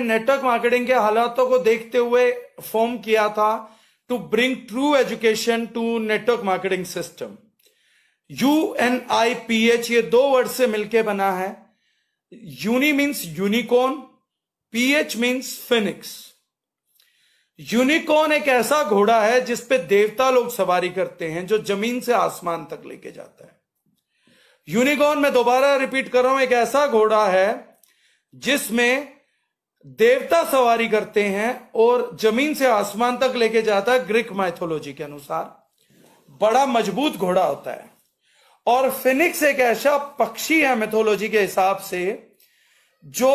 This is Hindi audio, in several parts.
ने नेटवर्क मार्केटिंग के हालातों को देखते हुए फॉर्म किया था to bring true education to network marketing system U N I P H ये दो वर्ड से मिलकर बना है uni means unicorn P H means phoenix unicorn एक ऐसा घोड़ा है जिसपे देवता लोग सवारी करते हैं जो जमीन से आसमान तक लेके जाता है यूनिकॉन मैं दोबारा रिपीट कर रहा हूं एक ऐसा घोड़ा है जिसमें देवता सवारी करते हैं और जमीन से आसमान तक लेके जाता है ग्रीक माइथोलॉजी के अनुसार बड़ा मजबूत घोड़ा होता है और फिनिक्स एक ऐसा पक्षी है मैथोलॉजी के हिसाब से जो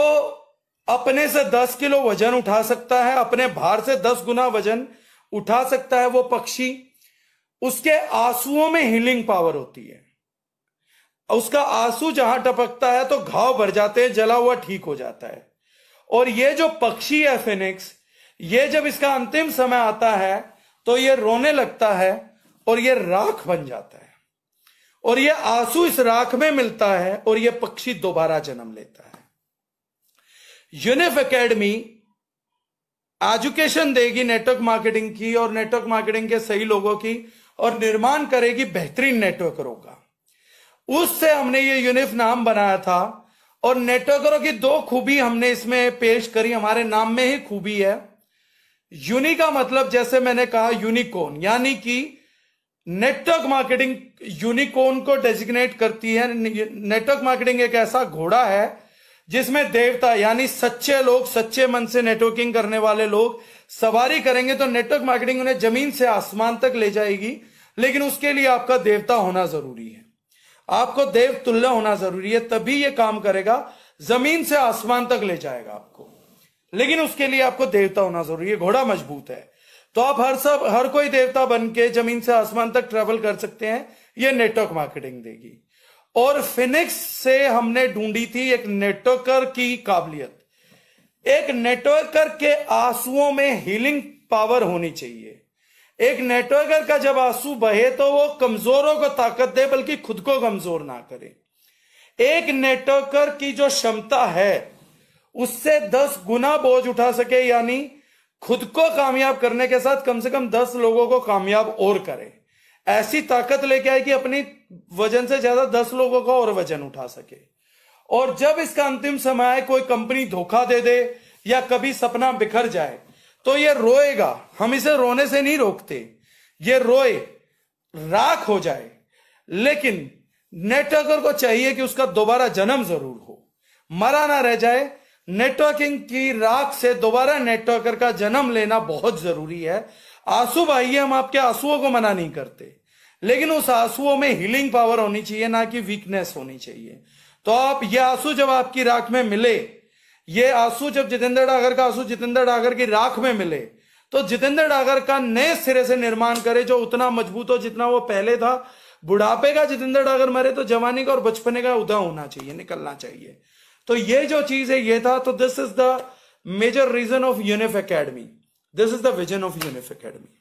अपने से दस किलो वजन उठा सकता है अपने भार से दस गुना वजन उठा सकता है वो पक्षी उसके आंसुओं में हीलिंग पावर होती है उसका आंसू जहां टपकता है तो घाव भर जाते हैं जला हुआ ठीक हो जाता है और ये जो पक्षी है फिनिक्स ये जब इसका अंतिम समय आता है तो ये रोने लगता है और ये राख बन जाता है और ये आंसू इस राख में मिलता है और ये पक्षी दोबारा जन्म लेता है यूनिफ एकेडमी एजुकेशन देगी नेटवर्क मार्केटिंग की और नेटवर्क मार्केटिंग के सही लोगों की और निर्माण करेगी बेहतरीन नेटवर्करों का उससे हमने ये यूनिफ नाम बनाया था और नेटवर्करों की दो खूबी हमने इसमें पेश करी हमारे नाम में ही खूबी है यूनी का मतलब जैसे मैंने कहा यूनिकोन यानी कि नेटवर्क मार्केटिंग यूनिकोन को डेजिग्नेट करती है नेटवर्क मार्केटिंग एक ऐसा घोड़ा है जिसमें देवता यानी सच्चे लोग सच्चे मन से नेटवर्किंग करने वाले लोग सवारी करेंगे तो नेटवर्क मार्केटिंग उन्हें जमीन से आसमान तक ले जाएगी लेकिन उसके लिए आपका देवता होना जरूरी है आपको देव तुल्य होना जरूरी है तभी यह काम करेगा जमीन से आसमान तक ले जाएगा आपको लेकिन उसके लिए आपको देवता होना जरूरी है घोड़ा मजबूत है तो आप हर सब हर कोई देवता बन के जमीन से आसमान तक ट्रेवल कर सकते हैं यह नेटवर्क मार्केटिंग देगी और फिनिक्स से हमने ढूंढी थी एक नेटवर्कर की काबिलियत एक नेटवर्कर के आंसुओं में हीलिंग पावर होनी चाहिए एक नेटवर्कर का जब आंसू बहे तो वो कमजोरों को ताकत दे बल्कि खुद को कमजोर ना करे एक नेटवर्कर की जो क्षमता है उससे दस गुना बोझ उठा सके यानी खुद को कामयाब करने के साथ कम से कम दस लोगों को कामयाब और करे ऐसी ताकत लेके आए कि अपनी वजन से ज्यादा दस लोगों का और वजन उठा सके और जब इसका अंतिम समय आए कोई कंपनी धोखा दे दे या कभी सपना बिखर जाए तो ये रोएगा हम इसे रोने से नहीं रोकते ये रोए राख हो जाए लेकिन नेटवर्कर को चाहिए कि उसका दोबारा जन्म जरूर हो मरा ना रह जाए नेटवर्किंग की राख से दोबारा नेटवर्कर का जन्म लेना बहुत जरूरी है आंसू भाई हम आपके आंसुओं को मना नहीं करते लेकिन उस आंसुओं में हीलिंग पावर होनी चाहिए ना कि वीकनेस होनी चाहिए तो आप ये आंसू जब आपकी राख में मिले ये आंसू जब जितेंद्र डागर का आंसू जितेंद्र डागर की राख में मिले तो जितेंद्र डागर का नए सिरे से निर्माण करे जो उतना मजबूत हो जितना वो पहले था बुढ़ापे का जितेंद्र डागर मरे तो जवानी का और बचपने का उदा होना चाहिए निकलना चाहिए तो ये जो चीज है ये था तो this is the major reason of Uniph academy this is the vision of Uniph academy